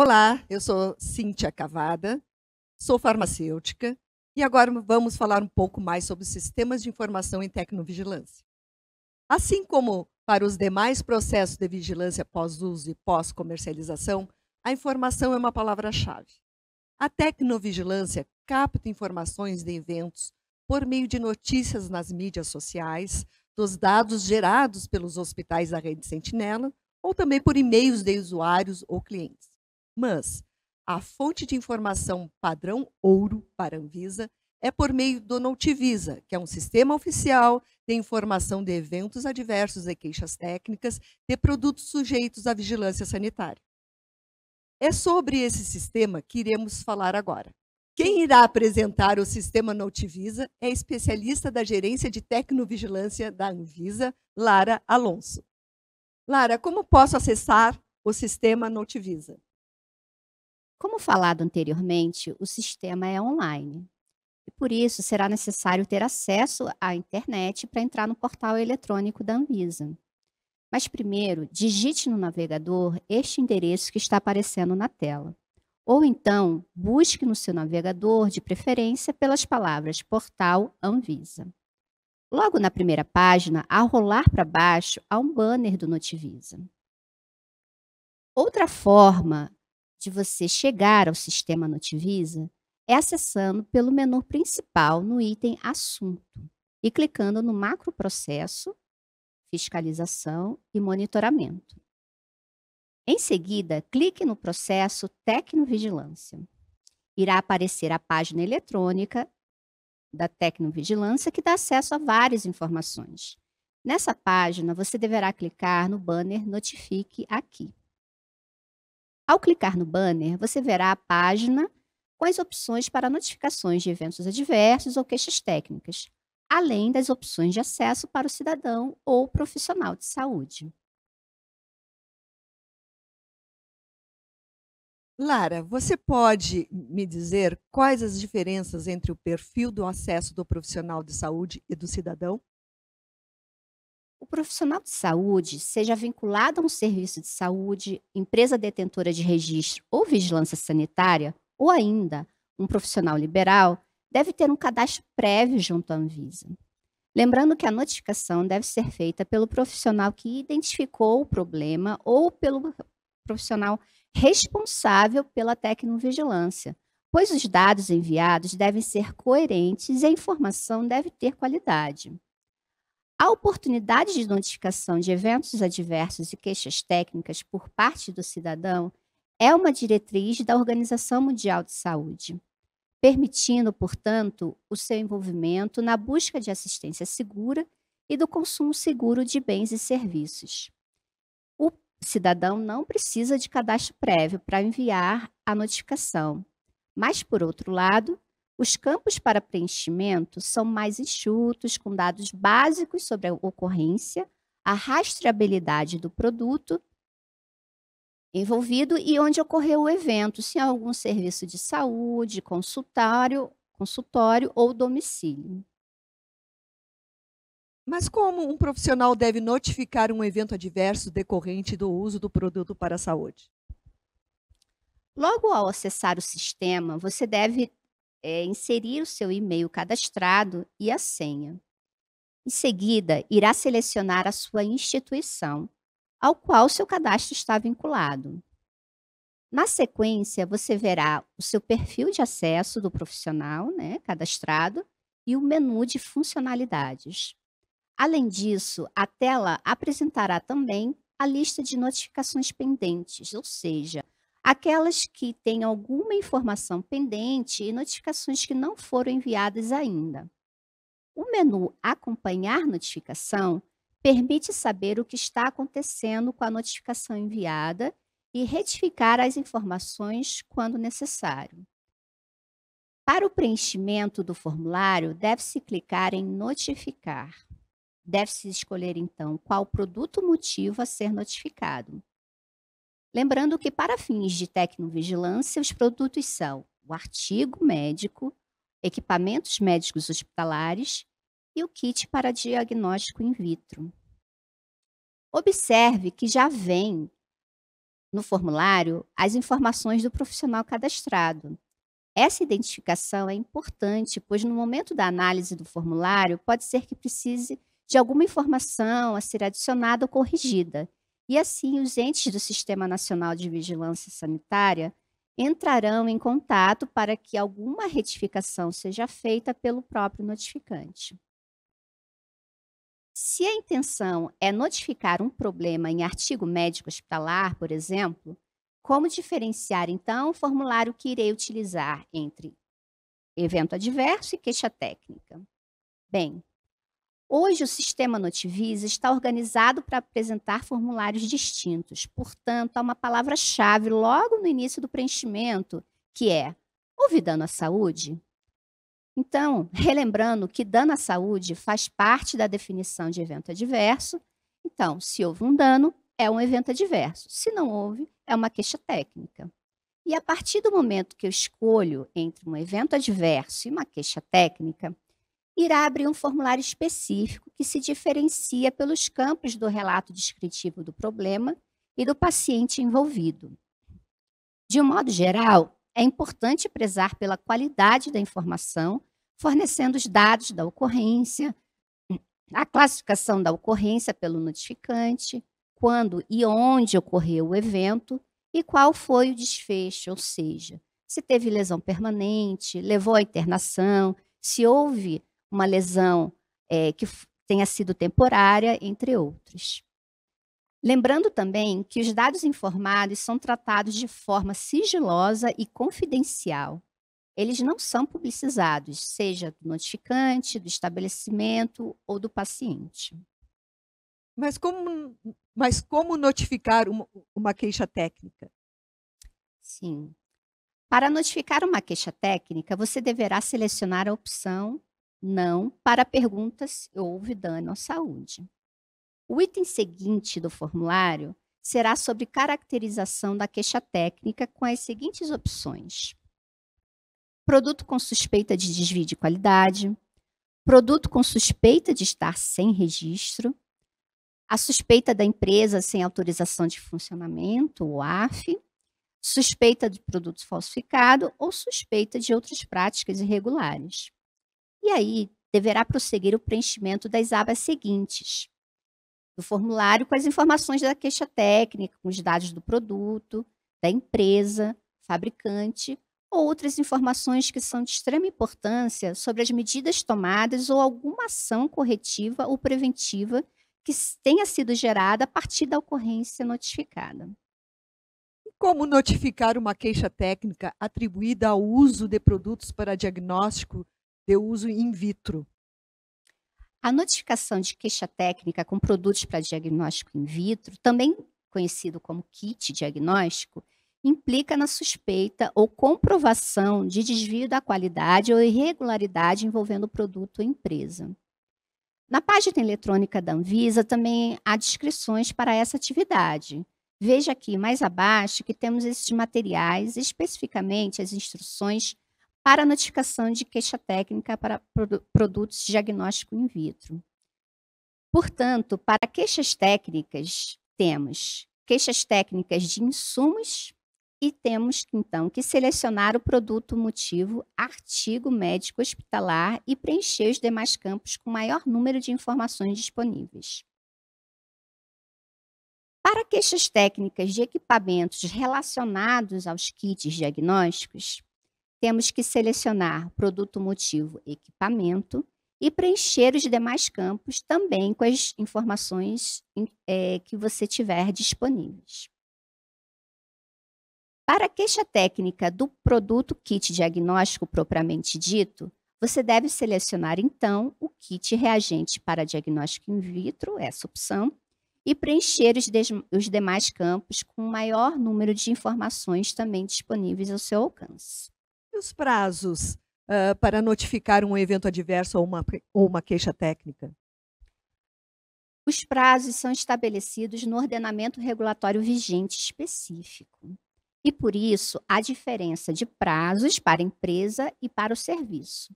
Olá, eu sou Cíntia Cavada, sou farmacêutica e agora vamos falar um pouco mais sobre sistemas de informação em tecnovigilância. Assim como para os demais processos de vigilância pós-uso e pós-comercialização, a informação é uma palavra-chave. A tecnovigilância capta informações de eventos por meio de notícias nas mídias sociais, dos dados gerados pelos hospitais da rede Sentinela ou também por e-mails de usuários ou clientes mas a fonte de informação padrão ouro para a Anvisa é por meio do Notivisa, que é um sistema oficial de informação de eventos adversos e queixas técnicas de produtos sujeitos à vigilância sanitária. É sobre esse sistema que iremos falar agora. Quem irá apresentar o sistema Notivisa é especialista da gerência de tecnovigilância da Anvisa, Lara Alonso. Lara, como posso acessar o sistema Notivisa? Como falado anteriormente, o sistema é online. E por isso será necessário ter acesso à internet para entrar no portal eletrônico da Anvisa. Mas primeiro, digite no navegador este endereço que está aparecendo na tela. Ou então, busque no seu navegador, de preferência, pelas palavras Portal Anvisa. Logo na primeira página, a rolar para baixo, há um banner do Notivisa. Outra forma de você chegar ao sistema Notivisa é acessando pelo menu principal no item Assunto e clicando no Macro Processo, Fiscalização e Monitoramento. Em seguida, clique no processo Tecnovigilância. Irá aparecer a página eletrônica da Tecnovigilância que dá acesso a várias informações. Nessa página, você deverá clicar no banner Notifique aqui. Ao clicar no banner, você verá a página com as opções para notificações de eventos adversos ou queixas técnicas, além das opções de acesso para o cidadão ou profissional de saúde. Lara, você pode me dizer quais as diferenças entre o perfil do acesso do profissional de saúde e do cidadão? o profissional de saúde seja vinculado a um serviço de saúde, empresa detentora de registro ou vigilância sanitária, ou ainda um profissional liberal, deve ter um cadastro prévio junto à Anvisa. Lembrando que a notificação deve ser feita pelo profissional que identificou o problema ou pelo profissional responsável pela tecnovigilância, pois os dados enviados devem ser coerentes e a informação deve ter qualidade. A oportunidade de notificação de eventos adversos e queixas técnicas por parte do cidadão é uma diretriz da Organização Mundial de Saúde, permitindo, portanto, o seu envolvimento na busca de assistência segura e do consumo seguro de bens e serviços. O cidadão não precisa de cadastro prévio para enviar a notificação, mas, por outro lado, os campos para preenchimento são mais enxutos, com dados básicos sobre a ocorrência, a rastreabilidade do produto envolvido e onde ocorreu o evento, se há algum serviço de saúde, consultório, consultório ou domicílio. Mas como um profissional deve notificar um evento adverso decorrente do uso do produto para a saúde? Logo ao acessar o sistema, você deve é, inserir o seu e-mail cadastrado e a senha. Em seguida, irá selecionar a sua instituição, ao qual seu cadastro está vinculado. Na sequência, você verá o seu perfil de acesso do profissional né, cadastrado e o menu de funcionalidades. Além disso, a tela apresentará também a lista de notificações pendentes, ou seja, aquelas que têm alguma informação pendente e notificações que não foram enviadas ainda. O menu Acompanhar Notificação permite saber o que está acontecendo com a notificação enviada e retificar as informações quando necessário. Para o preenchimento do formulário, deve-se clicar em Notificar. Deve-se escolher, então, qual produto motivo a ser notificado. Lembrando que, para fins de tecnovigilância, os produtos são o artigo médico, equipamentos médicos hospitalares e o kit para diagnóstico in vitro. Observe que já vem no formulário as informações do profissional cadastrado. Essa identificação é importante, pois no momento da análise do formulário, pode ser que precise de alguma informação a ser adicionada ou corrigida. E assim, os entes do Sistema Nacional de Vigilância Sanitária entrarão em contato para que alguma retificação seja feita pelo próprio notificante. Se a intenção é notificar um problema em artigo médico hospitalar, por exemplo, como diferenciar então o formulário que irei utilizar entre evento adverso e queixa técnica? Bem, Hoje, o sistema Notivisa está organizado para apresentar formulários distintos. Portanto, há uma palavra-chave logo no início do preenchimento, que é houve dano à saúde? Então, relembrando que dano à saúde faz parte da definição de evento adverso. Então, se houve um dano, é um evento adverso. Se não houve, é uma queixa técnica. E a partir do momento que eu escolho entre um evento adverso e uma queixa técnica, irá abrir um formulário específico que se diferencia pelos campos do relato descritivo do problema e do paciente envolvido. De um modo geral, é importante prezar pela qualidade da informação, fornecendo os dados da ocorrência, a classificação da ocorrência pelo notificante, quando e onde ocorreu o evento e qual foi o desfecho, ou seja, se teve lesão permanente, levou à internação, se houve uma lesão é, que tenha sido temporária, entre outros. Lembrando também que os dados informados são tratados de forma sigilosa e confidencial. Eles não são publicizados, seja do notificante, do estabelecimento ou do paciente. Mas como, mas como notificar uma, uma queixa técnica? Sim. Para notificar uma queixa técnica, você deverá selecionar a opção não para perguntas se houve dano à saúde. O item seguinte do formulário será sobre caracterização da queixa técnica com as seguintes opções: produto com suspeita de desvio de qualidade, produto com suspeita de estar sem registro, a suspeita da empresa sem autorização de funcionamento, o AF, suspeita de produto falsificado ou suspeita de outras práticas irregulares. E aí, deverá prosseguir o preenchimento das abas seguintes: do formulário com as informações da queixa técnica, com os dados do produto, da empresa, fabricante ou outras informações que são de extrema importância sobre as medidas tomadas ou alguma ação corretiva ou preventiva que tenha sido gerada a partir da ocorrência notificada. Como notificar uma queixa técnica atribuída ao uso de produtos para diagnóstico eu uso in vitro. A notificação de queixa técnica com produtos para diagnóstico in vitro, também conhecido como kit diagnóstico, implica na suspeita ou comprovação de desvio da qualidade ou irregularidade envolvendo o produto ou empresa. Na página eletrônica da Anvisa também há descrições para essa atividade. Veja aqui mais abaixo que temos esses materiais, especificamente as instruções para notificação de queixa técnica para produtos de diagnóstico in vitro. Portanto, para queixas técnicas, temos queixas técnicas de insumos e temos, então, que selecionar o produto motivo, artigo médico hospitalar e preencher os demais campos com o maior número de informações disponíveis. Para queixas técnicas de equipamentos relacionados aos kits diagnósticos, temos que selecionar produto motivo equipamento e preencher os demais campos também com as informações é, que você tiver disponíveis. Para a queixa técnica do produto kit diagnóstico propriamente dito, você deve selecionar então o kit reagente para diagnóstico in vitro, essa opção, e preencher os, os demais campos com o maior número de informações também disponíveis ao seu alcance os prazos uh, para notificar um evento adverso ou uma, ou uma queixa técnica? Os prazos são estabelecidos no ordenamento regulatório vigente específico. E por isso há diferença de prazos para a empresa e para o serviço.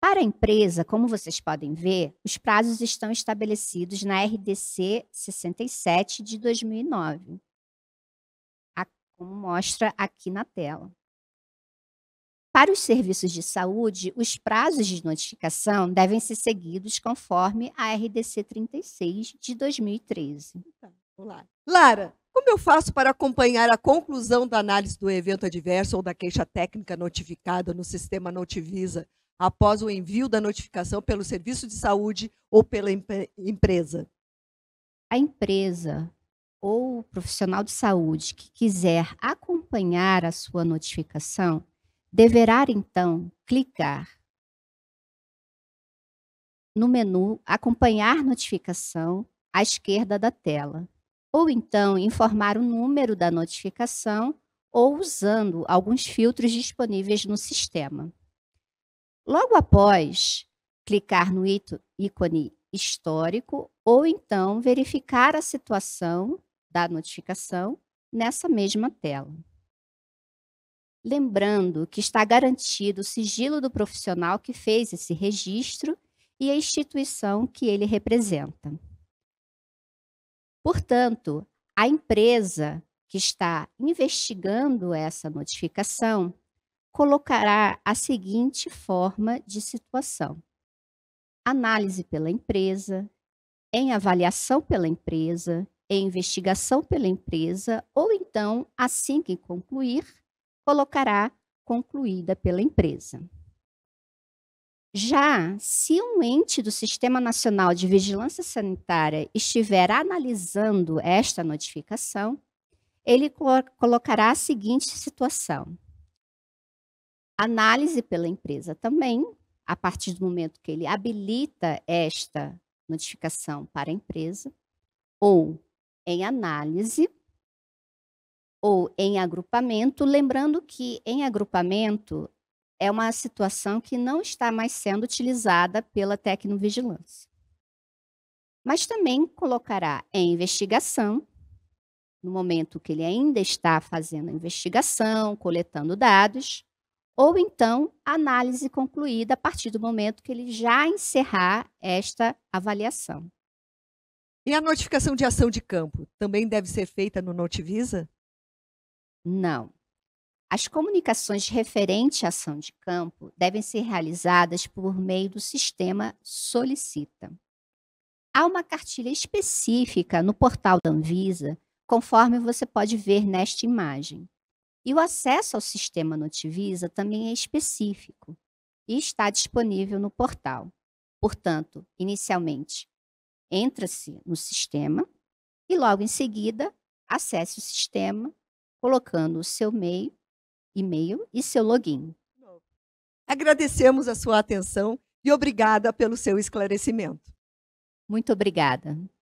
Para a empresa, como vocês podem ver, os prazos estão estabelecidos na RDC 67 de 2009, como mostra aqui na tela. Para os serviços de saúde, os prazos de notificação devem ser seguidos conforme a RDC 36 de 2013. Então, Lara, como eu faço para acompanhar a conclusão da análise do evento adverso ou da queixa técnica notificada no sistema Notivisa após o envio da notificação pelo serviço de saúde ou pela empresa? A empresa ou o profissional de saúde que quiser acompanhar a sua notificação Deverá então clicar no menu Acompanhar notificação à esquerda da tela, ou então informar o número da notificação ou usando alguns filtros disponíveis no sistema. Logo após, clicar no ícone histórico ou então verificar a situação da notificação nessa mesma tela lembrando que está garantido o sigilo do profissional que fez esse registro e a instituição que ele representa. Portanto, a empresa que está investigando essa notificação colocará a seguinte forma de situação: análise pela empresa, em avaliação pela empresa, em investigação pela empresa, ou então, assim que concluir, colocará concluída pela empresa. Já se um ente do Sistema Nacional de Vigilância Sanitária estiver analisando esta notificação, ele colocará a seguinte situação: análise pela empresa também, a partir do momento que ele habilita esta notificação para a empresa, ou em análise, ou em agrupamento, lembrando que em agrupamento é uma situação que não está mais sendo utilizada pela tecnovigilância. Mas também colocará em investigação, no momento que ele ainda está fazendo a investigação, coletando dados, ou então análise concluída a partir do momento que ele já encerrar esta avaliação. E a notificação de ação de campo também deve ser feita no Notivisa? Não. As comunicações referentes à ação de campo devem ser realizadas por meio do sistema Solicita. Há uma cartilha específica no portal da Anvisa, conforme você pode ver nesta imagem. E o acesso ao sistema Notivisa também é específico e está disponível no portal. Portanto, inicialmente, entra-se no sistema e logo em seguida acesse o sistema colocando o seu e-mail e seu login. Agradecemos a sua atenção e obrigada pelo seu esclarecimento. Muito obrigada.